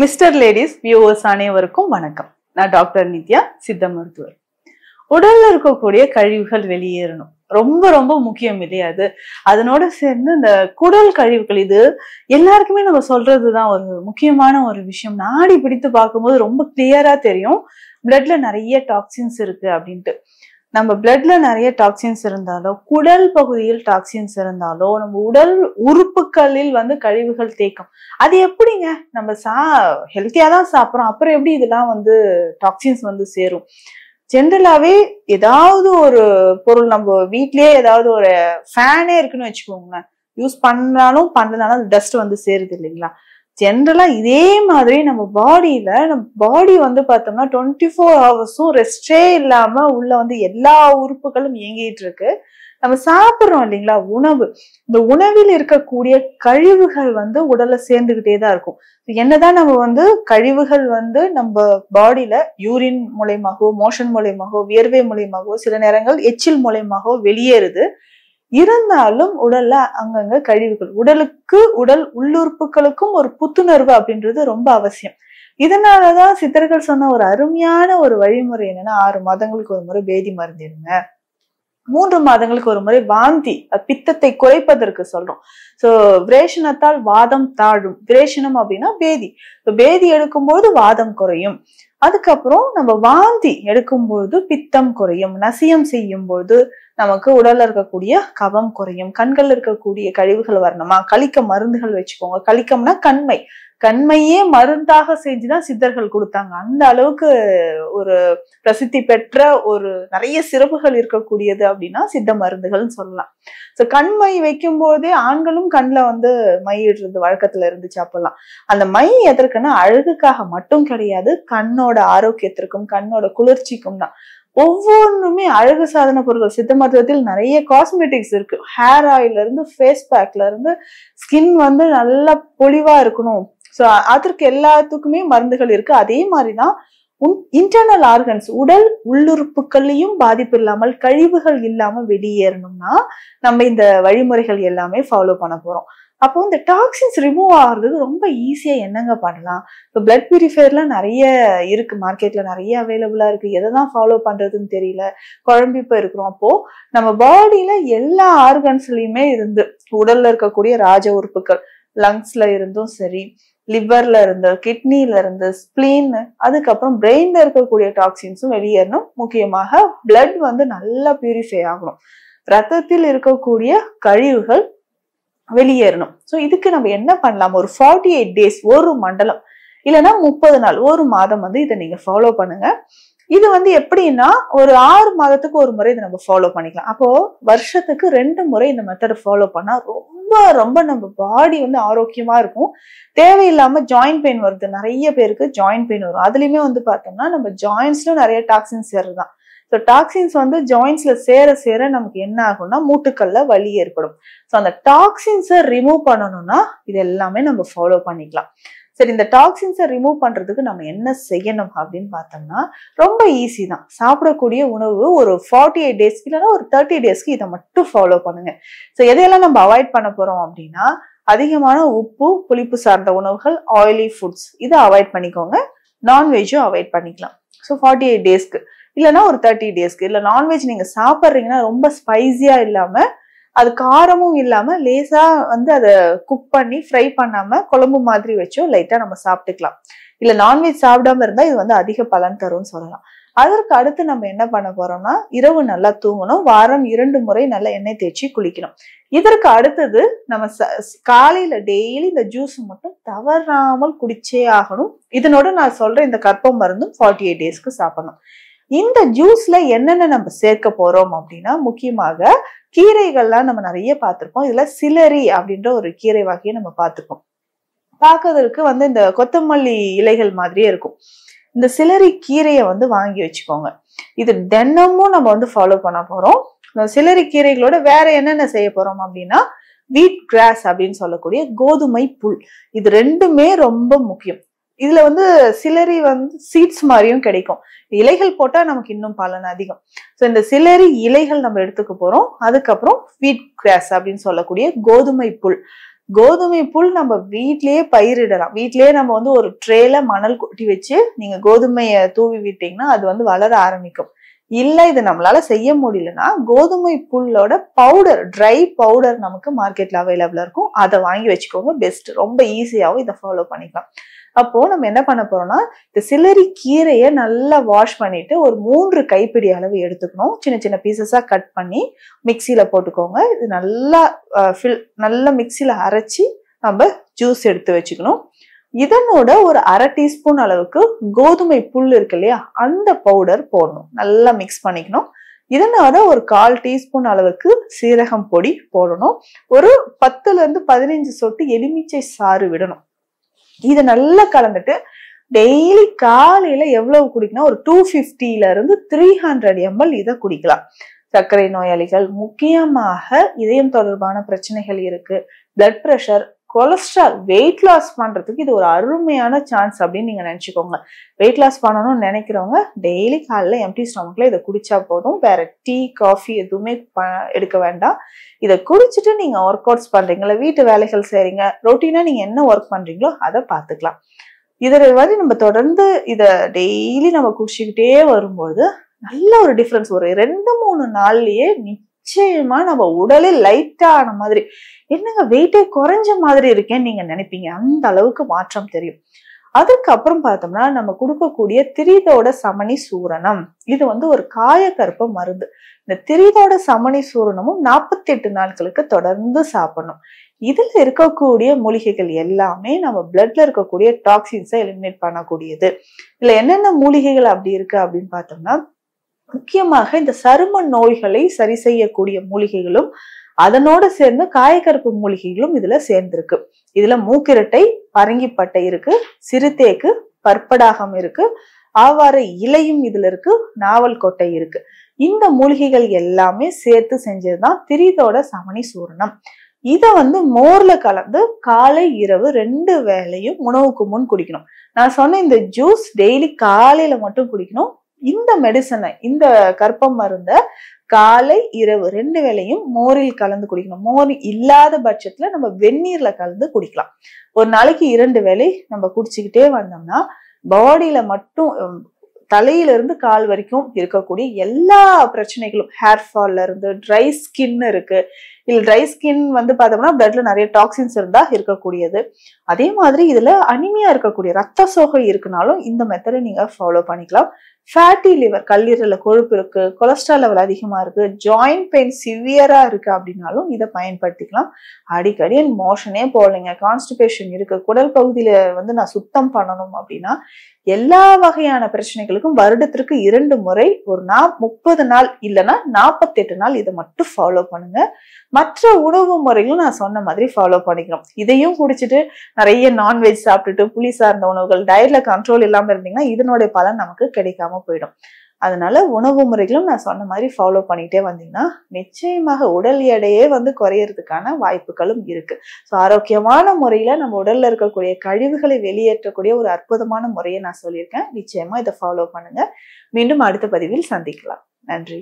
mister ladies viewers அனைவருக்கும் வணக்கம் நான் டாக்டர் நித்யா சித்த மருத்துவர் உடல்ல இருக்கக்கூடிய கழிவுகள் வெளியேறணும் ரொம்ப ரொம்ப முக்கியம் இல்லையா அது அதனோட சேர்ந்து இந்த குடல் கழிவுகள் இது எல்லாருக்குமே நம்ம சொல்றதுதான் ஒரு முக்கியமான ஒரு விஷயம் நாடி பிடித்து பார்க்கும்போது ரொம்ப கிளியரா தெரியும் பிளட்ல நிறைய டாக்ஸின்ஸ் இருக்கு அப்படின்ட்டு நம்ம பிளட்ல நிறைய டாக்ஸின்ஸ் இருந்தாலோ குடல் பகுதியில் டாக்ஸின்ஸ் இருந்தாலோ நம்ம உடல் உறுப்புகளில் வந்து கழிவுகள் தேக்கம் அது எப்படிங்க நம்ம சா ஹெல்த்தியா தான் சாப்பிட்றோம் அப்புறம் எப்படி இதெல்லாம் வந்து டாக்ஸின்ஸ் வந்து சேரும் ஜென்ரலாவே ஏதாவது ஒரு பொருள் நம்ம வீட்லயே ஏதாவது ஒரு ஃபேனே இருக்குன்னு வச்சுக்கோங்களேன் யூஸ் பண்ணாலும் பண்ணனாலும் டஸ்ட் வந்து சேருது இல்லைங்களா ஜென்ரலாக இதே மாதிரி நம்ம பாடியில் நம்ம பாடி வந்து பார்த்தோம்னா டுவெண்ட்டி ஃபோர் ஹவர்ஸும் ரெஸ்டே இல்லாமல் உள்ள வந்து எல்லா உறுப்புகளும் இயங்கிட்டு இருக்கு நம்ம சாப்பிட்றோம் இல்லைங்களா உணவு இந்த உணவில் இருக்கக்கூடிய கழிவுகள் வந்து உடலை சேர்ந்துக்கிட்டே தான் இருக்கும் என்னதான் நம்ம வந்து கழிவுகள் வந்து நம்ம பாடியில யூரின் மூலயமாகவோ மோஷன் மூலயமாகவோ வியர்வை மூலயமாகவோ சில நேரங்கள் எச்சில் மூலயமாகவோ வெளியேறுது இருந்தாலும் உடல்ல அங்கங்க கழிவுகள் உடலுக்கு உடல் உள்ளுறுப்புகளுக்கும் ஒரு புத்துணர்வு அப்படின்றது ரொம்ப அவசியம் இதனாலதான் சித்தர்கள் சொன்ன ஒரு அருமையான ஒரு வழிமுறை என்னன்னா ஆறு மாதங்களுக்கு ஒரு முறை பேதி மருந்திருங்க மூன்று மாதங்களுக்கு ஒரு முறை வாந்தி பித்தத்தை குறைப்பதற்கு சொல்றோம் சோ விரேஷணத்தால் வாதம் தாழும் விரேஷணம் அப்படின்னா பேதி பேதி எடுக்கும்போது வாதம் குறையும் அதுக்கப்புறம் நம்ம வாந்தி எடுக்கும்பொழுது பித்தம் குறையும் நசியம் செய்யும் பொழுது நமக்கு உடல்ல இருக்கக்கூடிய கவம் குறையும் கண்கள் இருக்கக்கூடிய கழிவுகள் வரணுமா கழிக்க மருந்துகள் வச்சுக்கோங்க கழிக்கம்னா கண்மை கண்மையே மருந்தாக செஞ்சுதான் சித்தர்கள் கொடுத்தாங்க அந்த அளவுக்கு ஒரு பிரசித்தி பெற்ற ஒரு நிறைய சிறப்புகள் இருக்கக்கூடியது அப்படின்னா சித்த மருந்துகள்னு சொல்லலாம் ஸோ கண்மை வைக்கும் போதே ஆண்களும் கண்ணில் வந்து மை இடுறது வழக்கத்துல இருந்து சாப்பிடலாம் அந்த மை எதற்குன்னா அழகுக்காக மட்டும் கிடையாது கண்ணோட ஆரோக்கியத்திற்கும் கண்ணோட குளிர்ச்சிக்கும் தான் ஒவ்வொன்றுமே அழகு சாதன பொருட்கள் சித்த மருத்துவத்தில் நிறைய காஸ்மெட்டிக்ஸ் இருக்கு ஹேர் ஆயில் இருந்து ஃபேஸ் பேக்ல இருந்து ஸ்கின் வந்து நல்லா பொலிவா இருக்கணும் ஸோ அதற்கு எல்லாத்துக்குமே மருந்துகள் இருக்கு அதே மாதிரிதான் இன்டர்னல் ஆர்கன்ஸ் உடல் உள்ளுறுப்புகள்லையும் பாதிப்பு இல்லாமல் கழிவுகள் இல்லாமல் வெளியேறணும்னா நம்ம இந்த வழிமுறைகள் எல்லாமே ஃபாலோ பண்ண போறோம் அப்போ இந்த டாக்ஸின்ஸ் ரிமூவ் ஆகிறது ரொம்ப ஈஸியாக என்னங்க பண்ணலாம் இப்போ பிளட் பியூரிஃபையர்லாம் நிறைய இருக்குது மார்க்கெட்டில் நிறைய அவைலபிளாக இருக்குது எதை தான் ஃபாலோ பண்ணுறதுன்னு தெரியல குழம்பி இப்போ இருக்கிறோம் அப்போது நம்ம பாடியில் எல்லா ஆர்கன்ஸ்லையுமே இருந்து உடலில் இருக்கக்கூடிய ராஜ உறுப்புகள் லங்ஸில் இருந்தும் சரி லிவர்ல இருந்து கிட்னில இருந்து ஸ்பிளீன் அதுக்கப்புறம் பிரெயின்ல இருக்கக்கூடிய டாக்ஸின்ஸும் வெளியேறணும் முக்கியமாக பிளட் வந்து நல்லா பியூரிஃபை ஆகணும் ரத்தத்தில் இருக்கக்கூடிய கழிவுகள் வெளியேறணும் ஸோ இதுக்கு நம்ம என்ன பண்ணலாம் ஒரு ஃபார்ட்டி எயிட் டேஸ் ஒரு மண்டலம் இல்லைன்னா முப்பது நாள் ஒரு மாதம் வந்து இதை நீங்கள் ஃபாலோ பண்ணுங்க இது வந்து எப்படின்னா ஒரு ஆறு மாதத்துக்கு ஒரு முறை இதை நம்ம ஃபாலோ பண்ணிக்கலாம் அப்போ வருஷத்துக்கு ரெண்டு முறை இந்த மெத்தடை ஃபாலோ பண்ணால் ரொம்ப ரொம்ப நம்ம பாடி வந்து ஆரோக்கியமாக இருக்கும் தேவையில்லாமல் ஜாயின்ட் பெயின் வருது நிறைய பேருக்கு ஜாயின்ட் பெயின் வரும் அதுலேயுமே வந்து பார்த்தோம்னா நம்ம ஜாயின்ஸ்ல நிறைய டாக்ஸின்ஸ் தான் ஸோ டாக்ஸின்ஸ் வந்து ஜாயின்ஸ்ல சேர சேர நமக்கு என்ன ஆகும்னா மூட்டுக்கல்ல வலி ஏற்படும் ஸோ அந்த டாக்ஸின்ஸை ரிமூவ் பண்ணணும்னா இது எல்லாமே நம்ம ஃபாலோ பண்ணிக்கலாம் சரி இந்த டாக்ஸின்ஸை ரிமூவ் பண்ணுறதுக்கு நம்ம என்ன செய்யணும் அப்படின்னு பார்த்தோம்னா ரொம்ப ஈஸி தான் சாப்பிடக்கூடிய உணவு ஒரு ஃபார்ட்டி எயிட் டேஸ்க்கு இல்லைன்னா ஒரு தேர்ட்டி டேஸ்க்கு இதை மட்டும் ஃபாலோ பண்ணுங்க ஸோ எதையெல்லாம் நம்ம அவாய்ட் பண்ண போகிறோம் அப்படின்னா அதிகமான உப்பு புளிப்பு சார்ந்த உணவுகள் ஆயிலி ஃபுட்ஸ் இதை அவாய்ட் பண்ணிக்கோங்க நான்வெஜ்ஜும் அவாய்ட் பண்ணிக்கலாம் ஸோ ஃபார்ட்டி எயிட் டேஸ்க்கு இல்லைன்னா ஒரு தேர்ட்டி டேஸ்க்கு இல்லை நான்வெஜ் நீங்கள் சாப்பிட்றீங்கன்னா ரொம்ப ஸ்பைஸியாக இல்லாமல் அது காரமும் இல்லாமல் லேசாக வந்து அதை குக் பண்ணி ஃப்ரை பண்ணாமல் குழம்பு மாதிரி வச்சோ லைட்டாக நம்ம சாப்பிட்டுக்கலாம் இல்லை நான்வெஜ் சாப்பிடாம இருந்தால் இது வந்து அதிக பலன் தரும்னு சொல்லலாம் அதற்கு அடுத்து நம்ம என்ன பண்ண போறோம்னா இரவு நல்லா தூங்கணும் வாரம் இரண்டு முறை நல்லா எண்ணெய் தேய்ச்சி குளிக்கணும் இதற்கு அடுத்தது நம்ம காலையில டெய்லி இந்த ஜூஸ் மட்டும் தவறாமல் குடிச்சே ஆகணும் இதனோட நான் சொல்ற இந்த கற்பம் மருந்தும் ஃபார்ட்டி எயிட் டேஸ்க்கு சாப்பிடணும் இந்த ஜூஸ்ல என்னென்ன நம்ம சேர்க்க போறோம் அப்படின்னா முக்கியமாக கீரைகள்லாம் நம்ம நிறைய பார்த்துருப்போம் இதுல சிலரி அப்படின்ற ஒரு கீரை வகையை நம்ம பார்த்துருக்கோம் பார்க்கறதுக்கு வந்து இந்த கொத்தமல்லி இலைகள் மாதிரியே இருக்கும் இந்த சிலரி கீரையை வந்து வாங்கி வச்சுக்கோங்க இது தினமும் நம்ம வந்து ஃபாலோ பண்ண போறோம் சிலரி கீரைகளோட வேற என்னென்ன செய்ய போறோம் அப்படின்னா வீட் கிராஸ் அப்படின்னு சொல்லக்கூடிய கோதுமை புல் இது ரெண்டுமே ரொம்ப முக்கியம் இதுல வந்து சிலரி வந்து சீட்ஸ் மாதிரியும் கிடைக்கும் இலைகள் போட்டா நமக்கு இன்னும் பலன் அதிகம் ஸோ இந்த சிலரி இலைகள் நம்ம எடுத்துக்க போறோம் அதுக்கப்புறம் ஸ்வீட் கிராஸ் அப்படின்னு சொல்லக்கூடிய கோதுமை புல் கோதுமை புல் நம்ம வீட்லயே பயிரிடலாம் வீட்லயே நம்ம வந்து ஒரு ட்ரேல மணல் கொட்டி வச்சு நீங்க கோதுமையை தூவி விட்டீங்கன்னா அது வந்து வளர ஆரம்பிக்கும் இல்லை இது நம்மளால செய்ய முடியலன்னா கோதுமை புல்லோட பவுடர் ட்ரை பவுடர் நமக்கு மார்க்கெட்ல அவைலபிளா இருக்கும் அதை வாங்கி வச்சுக்கோங்க பெஸ்ட் ரொம்ப ஈஸியாகவும் இதை ஃபாலோ பண்ணிக்கலாம் அப்போ நம்ம என்ன பண்ண போறோம்னா இந்த சிலரி கீரையை நல்லா வாஷ் பண்ணிட்டு ஒரு மூன்று கைப்பிடி அளவு எடுத்துக்கணும் சின்ன சின்ன பீசஸா கட் பண்ணி மிக்சியில போட்டுக்கோங்க இது நல்லா ஃபில் நல்லா மிக்சியில அரைச்சி நம்ம ஜூஸ் எடுத்து வச்சுக்கணும் இதனோட ஒரு அரை டீஸ்பூன் அளவுக்கு கோதுமை புல் இருக்கு இல்லையா அந்த பவுடர் போடணும் நல்லா மிக்ஸ் பண்ணிக்கணும் இதனால ஒரு கால் டீஸ்பூன் அளவுக்கு சீரகம் பொடி போடணும் ஒரு பத்துல இருந்து பதினைஞ்சு சொட்டு எலுமிச்சை சாறு விடணும் இதை நல்லா கலந்துட்டு டெய்லி காலையில எவ்வளவு குடிக்கணும் ஒரு டூ ஃபிஃப்டில இருந்து த்ரீ ஹண்ட்ரட் எம்எல் இதை குடிக்கலாம் சர்க்கரை நோயாளிகள் முக்கியமாக இதயம் தொடர்பான பிரச்சனைகள் இருக்கு blood pressure cholesterol weight loss பண்ணுறதுக்கு இது ஒரு அருமையான சான்ஸ் அப்படின்னு நீங்கள் நினச்சிக்கோங்க வெயிட் லாஸ் பண்ணணும்னு நினைக்கிறவங்க டெய்லி காலில் எம்டி ஸ்டொமக்கில் இதை குடித்தா போதும் வேறு டீ காஃபி எதுவுமே எடுக்க வேண்டாம் இதை குடிச்சிட்டு நீங்கள் ஒர்க் அவுட்ஸ் பண்ணுறீங்களா வீட்டு வேலைகள் செய்கிறீங்க ரொட்டீனாக நீங்கள் என்ன ஒர்க் பண்ணுறீங்களோ அதை பார்த்துக்கலாம் இதில் மாதிரி நம்ம தொடர்ந்து இதை டெய்லி நம்ம குடிச்சிக்கிட்டே வரும்போது நல்ல ஒரு டிஃப்ரென்ஸ் ஒரு ரெண்டு மூணு நாள்லயே நிச்சயமா நம்ம உடலே லைட்டா ஆன மாதிரி என்னங்க வெயிட்டே குறைஞ்ச மாதிரி இருக்கேன்னு நீங்க நினைப்பீங்க அந்த அளவுக்கு மாற்றம் தெரியும் அதுக்கப்புறம் பார்த்தோம்னா நம்ம கொடுக்கக்கூடிய திரிதோட சமணி சூரணம் இது வந்து ஒரு காயக்கருப்பு மருந்து இந்த திரிதோட சமணி சூரணமும் நாற்பத்தி எட்டு நாட்களுக்கு தொடர்ந்து சாப்பிடணும் இதில் இருக்கக்கூடிய மூலிகைகள் எல்லாமே நம்ம பிளட்ல இருக்கக்கூடிய டாக்ஸின்ஸை எலிமினேட் பண்ணக்கூடியது இல்லை என்னென்ன மூலிகைகள் அப்படி இருக்கு அப்படின்னு பார்த்தோம்னா முக்கியமாக இந்த சரும நோய்களை சரி செய்யக்கூடிய மூலிகைகளும் அதனோடு சேர்ந்து காயக்கருப்பு மூலிகைகளும் இதுல சேர்ந்திருக்கு இதுல மூக்கிரட்டை பரங்கிப்பட்டை இருக்கு சிறுத்தேக்கு பற்படாகம் இருக்கு ஆவார இலையும் இதுல இருக்கு நாவல் கொட்டை இருக்கு இந்த மூலிகைகள் எல்லாமே சேர்த்து செஞ்சதுதான் திரிதோட சமணி சூரணம் இதை வந்து மோர்ல கலந்து காலை இரவு ரெண்டு வேலையும் உணவுக்கு முன் குடிக்கணும் நான் சொன்ன இந்த ஜூஸ் டெய்லி காலையில மட்டும் குடிக்கணும் இந்த மெடிசனை இந்த கற்பம் மருந்த காலை இரவு ரெண்டு வேளையும் மோரில் கலந்து குடிக்கணும் மோர் இல்லாத பட்சத்துல நம்ம வெந்நீர்ல கலந்து குடிக்கலாம் ஒரு நாளைக்கு இரண்டு வேலை நம்ம குடிச்சுக்கிட்டே வந்தோம்னா பாடியில மட்டும் தலையிலிருந்து கால் வரைக்கும் இருக்கக்கூடிய எல்லா பிரச்சனைகளும் ஹேர் ஃபால்ல இருந்து ட்ரை ஸ்கின் இருக்கு இல்லை ட்ரை ஸ்கின் வந்து பார்த்தோம்னா பிளட்ல நிறைய டாக்ஸின்ஸ் இருந்தா இருக்கக்கூடியது அதே மாதிரி இதுல அனிமையா இருக்கக்கூடிய ரத்த சோகை இருக்குனாலும் இந்த மெத்தடை நீங்க ஃபாலோ பண்ணிக்கலாம் ஃபேட்டி லிவர் கல்லீரல கொழுப்பு இருக்கு கொலஸ்ட்ரால் லெவல் அதிகமா இருக்கு ஜாயிண்ட் பெயின் சிவியரா இருக்கு அப்படின்னாலும் இதை பயன்படுத்திக்கலாம் அடிக்கடி மோஷனே போடலைங்க கான்ஸ்டிபேஷன் இருக்கு குடல் பகுதியில வந்து நான் சுத்தம் பண்ணணும் அப்படின்னா எல்லா வகையான பிரச்சனைகளுக்கும் வருடத்திற்கு இரண்டு முறை ஒரு நா முப்பது நாள் இல்லைன்னா நாற்பத்தெட்டு நாள் இதை மட்டும் ஃபாலோ பண்ணுங்க மற்ற உணவு முறைகளும் நான் சொன்ன மாதிரி ஃபாலோ பண்ணிக்கணும் இதையும் குடிச்சிட்டு நிறைய நான்வெஜ் சாப்பிட்டுட்டு புளி சார்ந்த உணவுகள் டயட்ல கண்ட்ரோல் இல்லாமல் இருந்தீங்கன்னா இதனுடைய பலன் நமக்கு கிடைக்காம போயிடும் அதனால உணவு முறைகளும் நான் சொன்ன மாதிரி ஃபாலோ பண்ணிகிட்டே வந்தீங்கன்னா நிச்சயமாக உடல் எடையே வந்து குறையறதுக்கான வாய்ப்புகளும் இருக்கு ஸோ ஆரோக்கியமான முறையில் நம்ம உடல்ல இருக்கக்கூடிய கழிவுகளை வெளியேற்றக்கூடிய ஒரு அற்புதமான முறையை நான் சொல்லியிருக்கேன் நிச்சயமா இதை ஃபாலோ பண்ணுங்க மீண்டும் அடுத்த பதிவில் சந்திக்கலாம் நன்றி